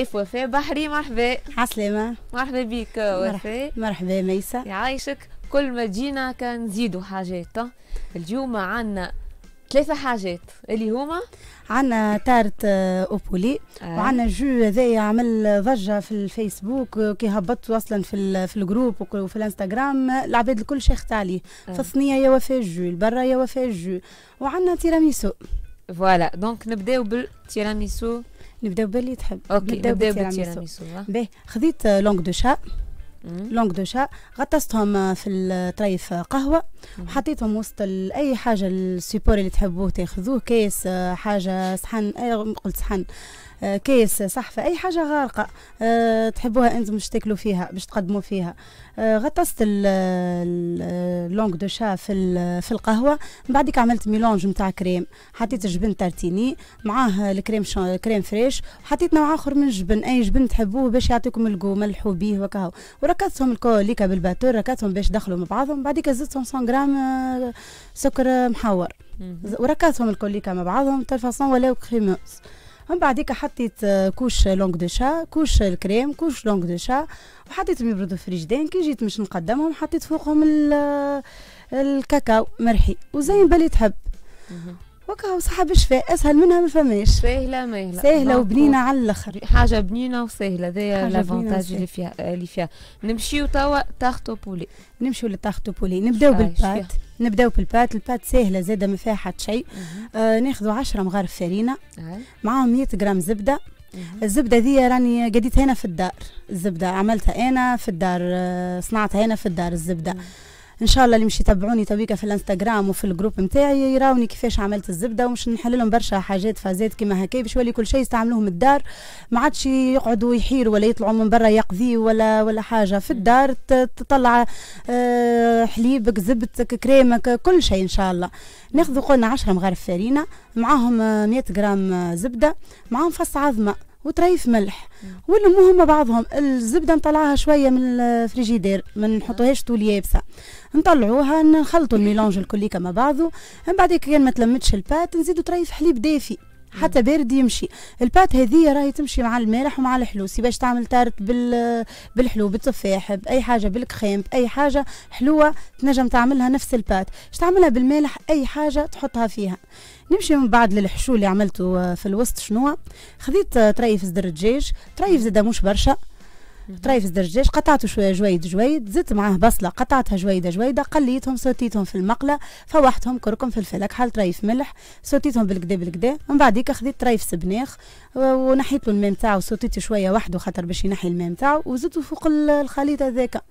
كيف وفاء بحري مرحبا عسلامة مرحبا بك وفاء مرحبا ميسا يعيشك كل ما جينا كنزيدوا حاجات اليوم عندنا ثلاثة حاجات اللي هما عندنا تارت آه، اوبولي آه. وعندنا الجو هذايا عمل ضجة في الفيسبوك كي هبطت اصلا في في الجروب وفي الانستغرام العباد الكل شيخت عليه آه. في الصينية يا وفاء الجو البرا يا وفاء الجو وعندنا تيراميسو فوالا دونك نبداو بالتيراميسو نبداو باللي تحب اوكي نبداو بالتيراميسو آه. به خذيت لونغ دو شا لونغ دو شا غطستهم آه، في الطريف آه، قهوه وحطيتهم وسط اي حاجه السيبور اللي تحبوه تاخذوه كاس حاجه صحن قلت صحن آه، كيس صحفه اي حاجه غارقه آه، تحبوها انتم باش تاكلوا فيها باش تقدموا فيها آه، غطست اللونغ دو شا في في القهوه من بعدك عملت ميلونج نتاع كريم حطيت جبن تارتيني معاه الكريم كريم فريش وحطيت نوع اخر من الجبن اي جبن تحبوه باش يعطيكم القو ملحوا به وكاهو وركزتهم الكوليكا بالباتور ركزتهم باش دخلوا مع بعضهم بعدك زدتهم 100 غرام سكر محور وركزتهم الكوليكا مع بعضهم تلفاصون ولاو كريموس من هيك حطيت آه، كوش لونغ دو شا كوش الكريم كوش لونغ دو شا وحطيتهم يبردوا في الفريجدان كي جيت باش نقدمهم حطيت فوقهم آه، الكاكاو مرحي وزي ما بالي تحب وكا وصحاب الشفاء اسهل منها ما فماش سهله ماهله سهله وبنينه على الاخر حاجه بنينه وسهله ذا لافونتاج اللي فيها اللي فيها نمشيو توا تاختو بولي نمشيو لتاختو بولي نبداو بالبات نبداو بالبات البات سهله زاده ما فيها حتى شيء آه ناخذوا 10 مغارف فرينه معاهم 100 غرام زبده الزبده ذي راني قديتها هنا في الدار الزبده عملتها انا في الدار آه، صنعتها هنا في الدار الزبده مم. ان شاء الله اللي مش يتابعوني تويكا في الانستغرام وفي الجروب نتاعي يراوني كيفاش عملت الزبده ومش نحل لهم برشا حاجات فازات كيما هكا باش يولي كل شيء يستعملوه من الدار ما عادش يقعدوا يحيروا ولا يطلعوا من برا يقضيوا ولا ولا حاجه في الدار تطلع آه، حليبك زبدتك كريمك كل شيء ان شاء الله ناخذ قلنا 10 مغارف فارينه معاهم 100 جرام زبده معاهم فص عظمه وطريف ملح والمهم بعضهم الزبده نطلعها شويه من الفريجيدير ما نحطوهاش طول يابسه نطلعوها نخلطوا الميلونج الكليكه مع بعضه من بعد كي ما تلمتش البات نزيدوا طريف حليب دافي حتى بارد يمشي البات هذه راهي تمشي مع المالح ومع الحلو سي باش تعمل تارت بال بالحلو بالتفاح باي حاجه بالكريم باي حاجه حلوه تنجم تعملها نفس البات باش تعملها بالمالح اي حاجه تحطها فيها نمشي من بعد للحشو اللي عملته آه، في الوسط شنو خذيت تريف آه، زدر دجاج تريف زاده مش برشا طريف الدجاج قطعته شويه جويد جويد زدت معاه بصله قطعتها جويده جويده قليتهم صوتيتهم في المقله فوحتهم كركم فلفل كحل طريف ملح صوتيتهم بالكدا بالكدا من بعديك خذيت طريف سبناخ ونحيت له الماء نتاعو صوتيته شويه وحده خاطر باش ينحي الماء نتاعو وزدته فوق الخليط هذاك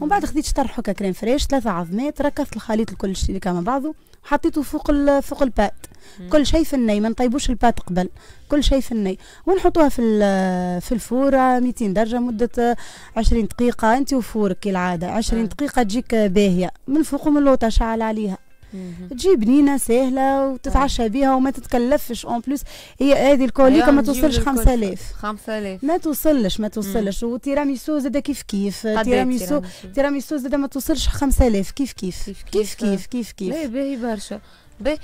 ومن بعد خذيت شطر حكا كريم فريش ثلاثه عظمات ركضت الخليط الكل شيء مع بعضه حطيته فوق فوق البات كل شيء في الني ما نطيبوش البات قبل كل شيء في الني ونحطوها في في الفوره 200 درجه مده 20 دقيقه انت وفورك كالعاده 20 دقيقه تجيك باهيه من فوق ومن اللوطه شعل عليها تجي بنينه سهله وتتعشى آه. بها وما تتكلفش اون بلوس هي هذه الكوليكا أيوة، ما توصلش 5000 5000 ما توصلش ما توصلش وتيراميسو زاد كيف كيف تيراميسو تيراميسو زاد ما توصلش 5000 كيف كيف كيف كيف كيف كيف كيف باهي برشا باهي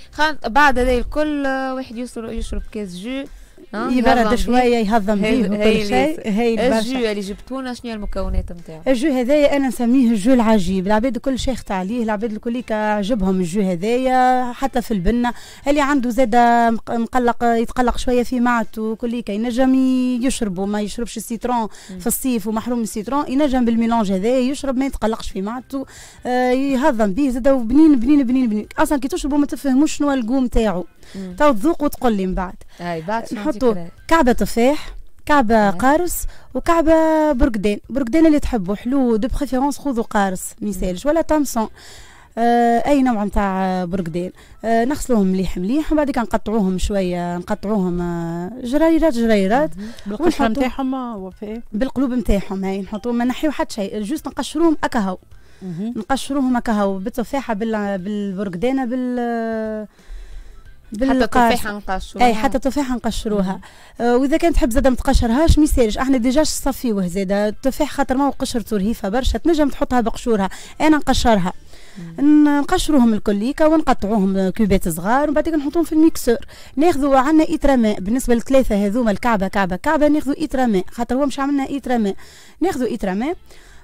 بعد هذا الكل آه، واحد يشرب كاس جو يبرد شويه يهضم فيه وكل شيء هاي الجو اللي جبتونا شنو هي المكونات نتاعو الجو هذايا انا نسميه الجو العجيب العباد الكل خت عليه العباد الكل عجبهم الجو هذايا حتى في البنه اللي عنده زاده مقلق يتقلق شويه في معدته كليك ينجم يشربه ما يشربش السيترون في الصيف ومحروم من السيترون ينجم بالميلونج هذايا يشرب ما يتقلقش في معدته آه، يهضم به زاده بنين بنين بنين بنين اصلا كي تشربه ما تفهموش شنو القوم نتاعو تو تذوق وتقول لي من بعد اي بعد نحطوا كعبه تفاح كعبه قارص وكعبه برقدان برقدان اللي تحبوا حلو دو بريفيرونس خذوا قارص ميسالش ولا تامسون آه، اي نوع نتاع برقدان آه، نغسلوهم مليح مليح ومن بعد نقطعوهم شويه نقطعوهم آه، جريرات جريرات بالقشره نتاعهم وفاء إيه؟ بالقلوب نتاعهم هاي نحطوا ما نحيو حتى شيء جوست نقشروهم اكهو نقشروهم اكهو بالتفاحه بالبرقدانه بال حتى تفاحه نقشروها اي حتى تفاحه نقشروها أه، واذا كانت تحب زاده ما تقشرهاش ما يسالش احنا ديجا صفيوه زاده التفاح خاطر ما هو قشرته رهيفه برشا تنجم تحطها بقشورها انا نقشرها نقشروهم الكليكا ونقطعوهم كوبات صغار وبعد نحطوهم في الميكسور ناخذوا عندنا ايترا ماء بالنسبه للثلاثه هذوما الكعبه كعبه كعبه ناخذوا ايترا ماء خاطر هو مش عملنا ايترا ماء ناخذوا ايترا ماء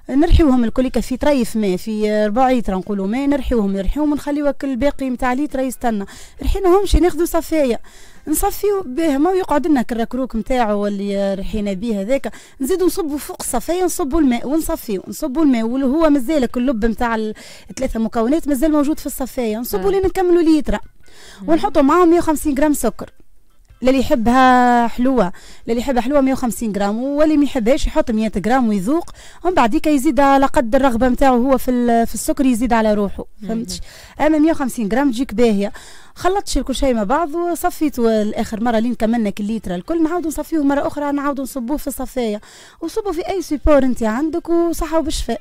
نرحيوهم الكل في طريف ما في ربع لتر نقولوا ما نرحيوهم نرحيوهم ونخليوك الباقي نتاع لتر يستنى رحيناهمش ناخذوا صفايه نصفيو به ما يقعد لنا الركروك نتاعو اللي رحينا به هذاك نزيدو نصبو فوق الصفايه نصبو الماء ونصفيو نصبو الماء واللي هو مازال اللب نتاع الثلاثه مكونات مازال موجود في الصفايه نصبو آه. لين نكملوا ليتره ونحطوا معاهم 150 غرام سكر للي يحبها حلوه للي يحبها حلوه 150 غرام واللي ما يحبهاش يحط 100 غرام ويذوق ومن بعديك يزيد على قد الرغبه نتاعو هو في في السكر يزيد على روحه فهمتش اما 150 غرام تجيك باهيه خلطتش كل شيء مع بعض وصفيت الاخر مره لين كملنا الليتر الكل نعاود نصفيوه مره اخرى نعاود نصبوه في الصفايه وصبوا في اي سيبور انت عندك وصحه وبالشفاء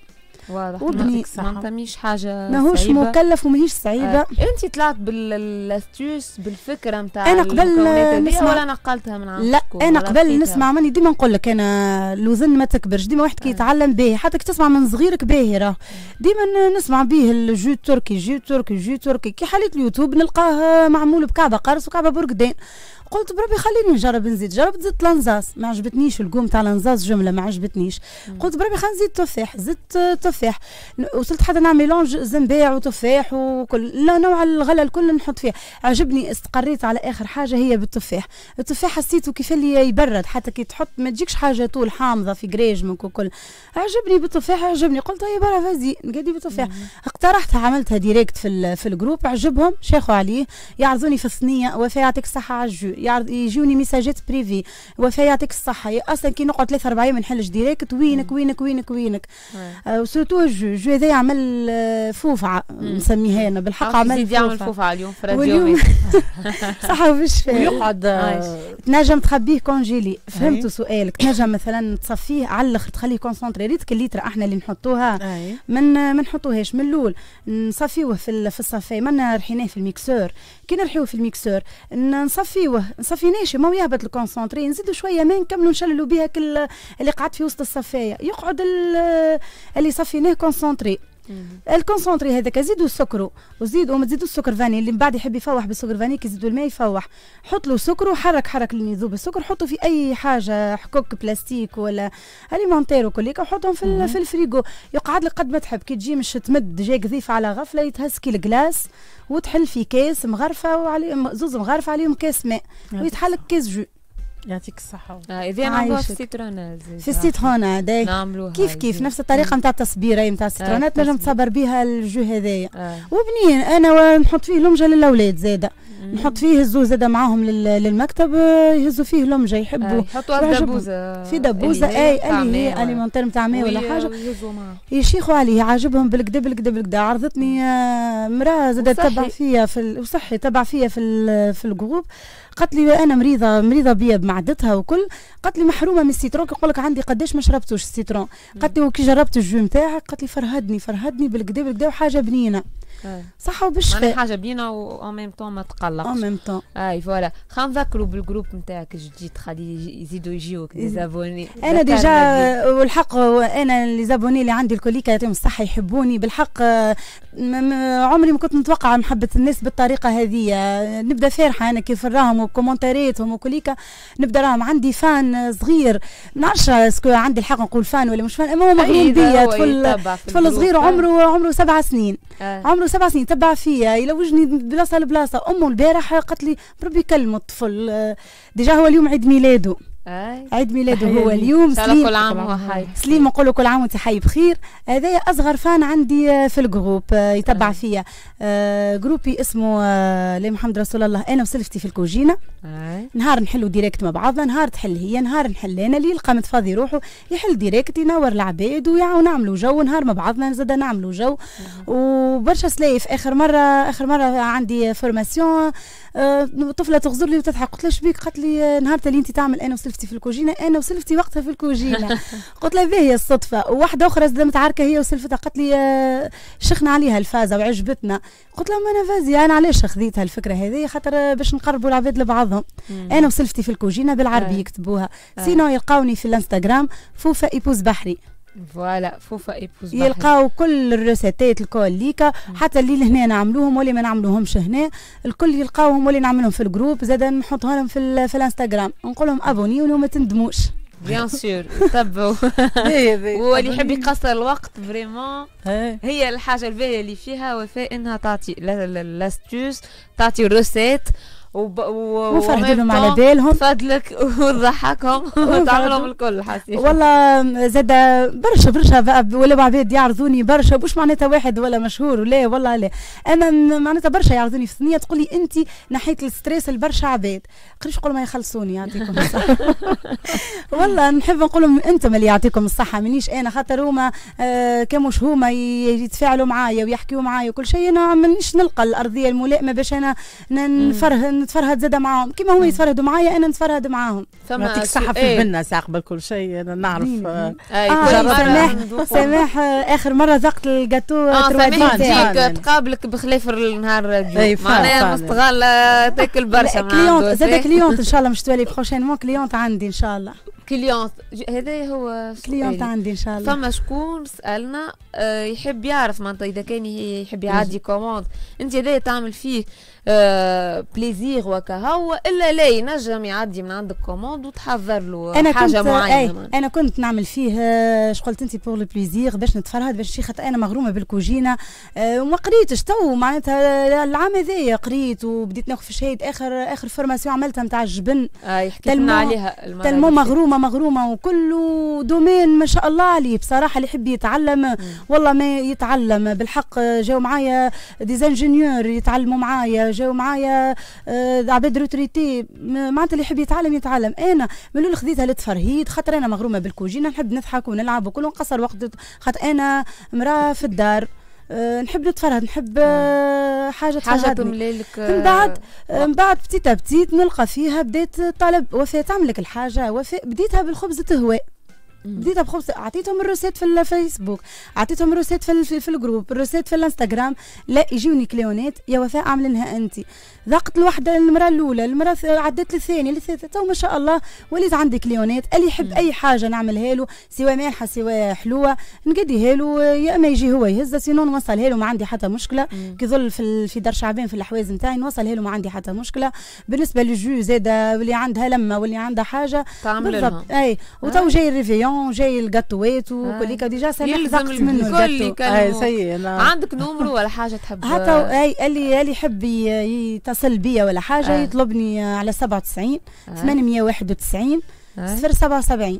واضح وبني ما مش حاجه ماهوش مكلف وماهيش صعيبه آه. انت طلعت بالاستيوس بالفكره نتاع انا قبل نسمع ولا نقلتها من عندك لا انا قبل نسمع ماني ديما نقول لك انا الوزن ما تكبرش ديما واحد كي آه. يتعلم باهي حتى كي تسمع من صغيرك باهي راه آه. ديما نسمع به الجو التركي جو تركي جو تركي كي حليت اليوتيوب نلقاه معمول بكعبه قرص وكعبه برقدين قلت بربي خليني نجرب نزيد جربت زيت لانزاس ما عجبتنيش القوم تاع لانزاس جمله ما عجبتنيش قلت بربي خلينا نزيد تفاح زدت تفاح التفاح وصلت حتى نعمل لونج زنباع وتفاح وكل لا نوع الغله الكل نحط فيه عجبني استقريت على اخر حاجه هي بالتفاح التفاح حسيته كيف اللي يبرد حتى كي تحط ما تجيكش حاجه طول حامضه في جريجمك وكل عجبني بالتفاح عجبني قلت هي طيب، برا فازي نقدي بالتفاح اقترحتها عملتها ديريكت في في الجروب عجبهم شاخوا عليه يعرضوني في الصينيه وفاء يعطيك الصحه على الجو يجوني ميساجات بريفي وفاء يعطيك الصحه اصلا كي نقعد ثلاث اربع أيام نحلش ديريكت وينك وينك وينك وينك, وينك. آه، وصلت توجه جو هذا آه، يعمل فوفعه نسميها انا بالحق عمل يعمل فوفعه اليوم في اليوم صح وفش ويقعد آه، آه، تنجم تخبيه كونجيلي فهمت سؤالك تنجم مثلا تصفيه على الاخر تخليه كونسونتري ريت الليتر احنا اللي نحطوها من ما نحطوهاش من الاول نصفيوه في في الصفاي ما رحيناه في الميكسور كي نرحيوه في الميكسور نصفيوه نصفيناش ما يهبط الكونسونتري نزيدوا شويه ما نكملوا نشللوا بها اللي قعدت في وسط الصفايه يقعد اللي صفي فيناه كونسونتري الكونسونتري هذاك زيدوا سكرو وزيدوا ما تزيدوا السكر فاني اللي من بعد يحب يفوح بالسكر فاني كي يزيدوا الماء يفوح حط له سكر وحرك حرك اللي يذوب السكر حطه في اي حاجه حكوك بلاستيك ولا اليمونتير وكليك وحطهم في في الفريجو يقعد لك قد ما تحب كي تجي مش تمد جاي ضيف على غفله يتهسكي الكلاس وتحل في كاس مغرفه وعليه زوز مغرفه عليهم كاس ماء ويتحلك كاس جو يعطيك الصحة آه، اذا نعملوها في السيترونات في السيترونات نعملوها كيف كيف نفس الطريقة نتاع التصبيرة نتاع آه، السيترونات نجم تصبر بها الجو هذايا آه. وبنين انا نحط فيه لمجة للاولاد زادة نحط فيه الزوز زاد معاهم للمكتب آه، يهزوا فيه لمجه يحبوا آه، يحطوا في دبوزه في دبوزه اي اللي هي اليمونتير نتاع ماء ولا حاجه يشيخوا عليه عاجبهم بالكدا بالكدا بالكدا عرضتني آه، مراه زاد تبع فيا في وصحي تبع فيا في ال في الجروب قالت لي انا مريضه مريضه بيا بمعدتها وكل قالت لي محرومه من السيترون كيقول لك عندي قداش ما شربتوش السيترون قالت لي وكي جربت الجو نتاعك قالت لي فرهدني فرهدني بالكدا بالكدا وحاجه بنينه آه. صح وبالشفاء معناها حاجه بينا وان ميم طون ما تقلقش اون ميم طون اي فوالا خلينا نذكروا بالجروب نتاعك الجديد خلي يزيدوا يجيوك لي زابوني انا ديجا والحق انا لي زابوني اللي عندي الكوليك يعطيهم الصحه يحبوني بالحق عمري ما كنت نتوقع محبه الناس بالطريقه هذه نبدا فرحه انا كيف نراهم وكومنتاريتهم وكوليكا نبدا راهم عندي فان صغير ما نعرفش اسكو عندي الحق نقول فان ولا مش فان اما هو مغروم بيا طفل طفل صغير عمره آه. عمره سبع سنين آه. عمره سبع سنين تبع فيا يلوجني بلاصه لبلاصه امه البارح قالت لي بربي كلمه الطفل آه، ديجا هو اليوم عيد ميلاده أي. عيد ميلاده أيوة. هو اليوم سليم كل عام وحي سليم نقول له كل عام وانت حي بخير هذا آه، اصغر فان عندي آه، في الجروب آه، يتبع فيا جروبي اسمه لا محمد رسول الله انا وسلفتي في الكوجينه نهار نحلو ديريكت مع بعضنا نهار تحل هي نهار نحل انا اللي يلقى متفاضي روحه يحل ديريكت ينور العباد نعملوا جو نهار مع بعضنا زاد نعملوا جو وبرشا سلايف اخر مره اخر مره عندي فورماسيون آه، طفله تغزر لي وتضحك قلت لها شبيك قالت لي نهار اللي انت تعمل انا وسلفتي في الكوجينه انا وسلفتي وقتها في الكوجينه قلت لها باهي الصدفه وواحده اخرى زاد متعركه هي وسلفتها قالت لي آه، شخنا عليها الفازه وعجبتنا قلت لها ما انا فازي انا علاش خذيتها الفكره هذه خاطر باش نقربوا العباد لبعضهم انا وسلفتي في الكوجينه بالعربي يكتبوها سينو يلقاوني في الانستغرام فوفا ايبوز بحري فوالا فوفا ايبوز يلقاو كل الروسيتات الكل ليكا حتى اللي لهنا نعملوهم واللي ما نعملوهمش هنا الكل يلقاوهم واللي نعملهم في الجروب زاد نحطها لهم في, في الانستغرام نقول لهم ابوني وما تندموش بيان سور تبعوا واللي يحب يقصر الوقت فريمون إيه. هي الحاجه الباهيه اللي فيها وفاء انها تعطي لاستوس تعطي الروسيت وب... و... على بالهم فضلك وضحكهم وتعملهم الكل حسي والله زاد برشا برشا ولا عباد يعرضوني برشا مش معناتها واحد ولا مشهور ولا والله لا انا معناتها برشا يعرضوني في الثنيه تقول لي انت نحيت الستريس لبرشا عباد قريش نقول ما يخلصوني يعطيكم الصحه والله نحب نقول لهم انتم اللي يعطيكم الصحه مانيش انا خاطر هما آه مش هما يتفاعلوا معايا ويحكيوا معايا وكل شيء انا مانيش نلقى الارضيه الملائمه باش انا نفرهن نتفرهد زاده معاهم كيما هما يتفرهدوا معايا انا نتفرهد معاهم فما يعطيك الصحه في إيه. البنه ساق قبل كل شيء انا نعرف آه, آه، سماح سماح آه، اخر مره ذقت الجاتو اه سماح تجيك يعني. تقابلك بخلاف النهار معناها مستغل آه، تاكل برشا كليونت زاد كليونت ان شاء الله مش تولي بروشينمون كليونت عندي ان شاء الله كليونت هذا هو كليونت عندي ان شاء الله فما شكون سالنا يحب يعرف معناتها اذا كان يحب يعدي كوموند انت هذا تعمل فيه بليزير آه، وكها والا لا ينجم يعدي من عندك كوموند وتحضر له أنا حاجه معينه انا كنت نعمل فيه آه، قلت انت بور بليزير باش نتفرهد باش شي انا مغرومه بالكوجينه آه، وما قريتش تو معناتها العام هذايا قريت وبديت ناخذ في شهيد اخر اخر فورماسيون عملتها نتاع الجبن اي حكيت لنا عليها تلمو مغرومه مغرومه وكله دومين ما شاء الله عليه بصراحه اللي يحب يتعلم والله ما يتعلم بالحق جاوا معايا ديزانجينيور يتعلموا معايا وجاو معايا آه، عباد روتريتي معناتها اللي يحب يتعلم يتعلم انا من الاول خذيتها للتفرهيد خاطر انا مغرومه بالكوجينه نحب نضحك ونلعب وكل ونقصر وقت خاطر انا مراه في الدار آه، نحب نتفرهد نحب آه، حاجه حاجه تملي من بعد من بعد بتيت بتيت نلقى فيها بدات طلب وفاء تعمل لك الحاجه وفاء بديتها بالخبز تهوى بديت ابخبص اعطيتهم الروسيت في الفيسبوك اعطيتهم الروسيت في, في, في الجروب الروسيت في الانستغرام لا يجوني كليونات يا وفاء عاملينها انت ذاقت الوحده المره الاولى المره عدت للثانيه للثالثه تو ما شاء الله وليت عندي كليونات اللي يحب اي حاجه نعملها له سواء مالحه سواء حلوه نقديها له يا اما يجي هو يهزها سينو نوصلها له ما عندي حتى مشكله كي ظل في, في دار شعبان في الحوايز نتاعي نوصلها له ما عندي حتى مشكله بالنسبه للجو زاده واللي عندها لمه واللي عندها حاجه تعمل بالضبط اي وتو آه. جاي الريفيون الكاليون جاي القطوات وكليكا آه. ديجا سلحت منه الكل آه، سي نعم. عندك نومرو ولا حاجه تحب حتى اي اللي اللي يحب يتصل بيا ولا حاجه آه. يطلبني على 97 آه. 891 آه. 077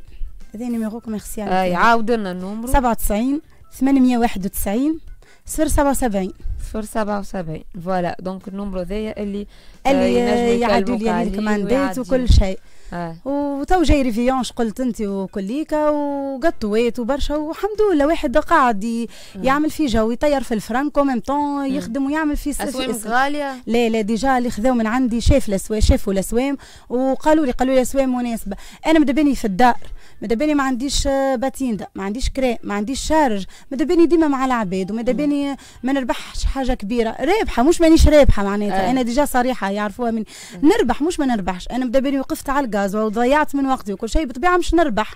هذا نيميروكم كوميرسيال اي عاود لنا النومرو 97 891 077 077 فوالا دونك النومرو هذايا اللي اللي يعدوا لي الكوماندات وكل شيء آه. وتو جاي ريفيونش قلت انت وكليكا وقطويت وبرشا والحمد لله واحد قاعد يعمل في جو يطير في الفرنكو ميم طون يخدم ويعمل في اسوام غاليه لا لا ديجا اللي خذاو من عندي شاف الاسوام شافوا الاسوام وقالوا لي قالوا لي اسوام مناسبه انا مدباني في الدار ماذا بيني ما عنديش آه، باتيندا ما عنديش كريم ما عنديش شارج ماذا بيني ديما مع العباد وماذا بيني ما نربحش حاجه كبيره رابحه مش مانيش رابحه معناتها أه. انا ديجا صريحه يعرفوها مني نربح مش ما نربحش انا ماذا بيني وقفت على الغاز وضيعت من وقتي وكل شيء بطبيعه مش نربح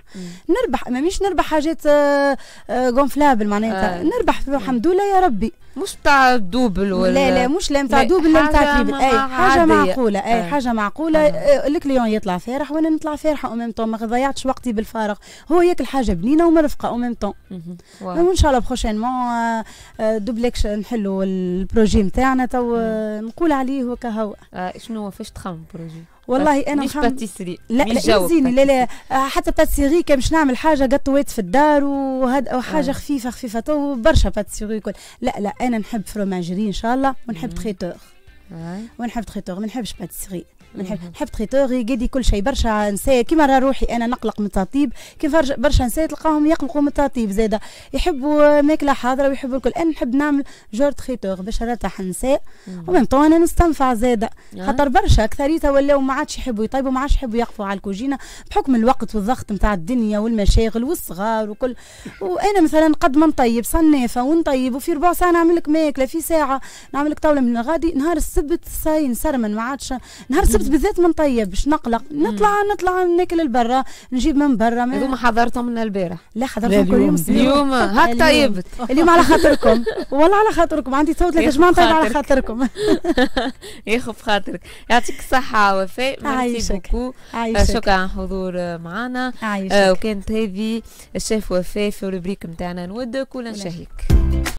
نربح ما مش نربح حاجات غونفلابل آه، آه، معناتها أه. نربح الحمد لله يا ربي مش تاع دوبل ولا لا لا مش لا نتاع دوبل ولا نتاع تريبل اي حاجه معقوله اي آه. حاجه معقوله آه. الكليون يطلع فارح وانا نطلع فارحة او ميم طون ما ضيعتش وقتي بالفارغ هو ياكل حاجه بنينه ومرفقه او ميم طون وان شاء الله بروشينمون أه، أه، دوبليكش نحلوا البروجي نتاعنا تو أه، نقول عليه وكا هو شنو فاش تخمم بروجي والله انا مش باتيسري لا مش لا يزيني لا لا حتى باتيسري كان باش نعمل حاجه قطوات في الدار وهد وحاجه آه. خفيفه خفيفه تو برشا باتيسري كل لا لا انا نحب فروماجري ان شاء الله ونحب آه. تخيتور آه. ونحب تخيتور ما نحبش باتيسري نحب نحب تريتوري قدي كل شيء برشا نساء كيما راه روحي انا نقلق من التطيب كيف برشا نساء تلقاهم يقلقوا من التطيب زاده يحبوا ماكله حاضره ويحبوا الكل انا نحب نعمل جور تريتور باش نرتاح النساء ومن انا نستنفع زاده آه. خاطر برشا اكثريتها ولاو ما عادش يحبوا يطيبوا ما عادش يحبوا يقفوا على الكوجينه بحكم الوقت والضغط نتاع الدنيا والمشاغل والصغار وكل وانا مثلا قد ما نطيب صنافه ونطيب وفي ربع ساعه نعمل لك ماكله في ساعه نعمل لك طاوله من الغادي نهار السبت صاي نسرمن ما عادش نهار السبت الخبز بالذات ما نطيبش نقلق نطلع نطلع ناكل لبرا نجيب من برا هذوما حضرتهم من البارح لا حضرتهم كل يوم اليوم هاك طيبت اليوم على خاطركم والله على خاطركم عندي صوت لك جماعه طيب على خاطركم ياخذ خاطرك يعطيك الصحه وفاء عايشك آه، شكرا على حضور آه، معنا آه، وكانت هذه الشيف وفاء في الروبريك نتاعنا نودك ولا نشهيك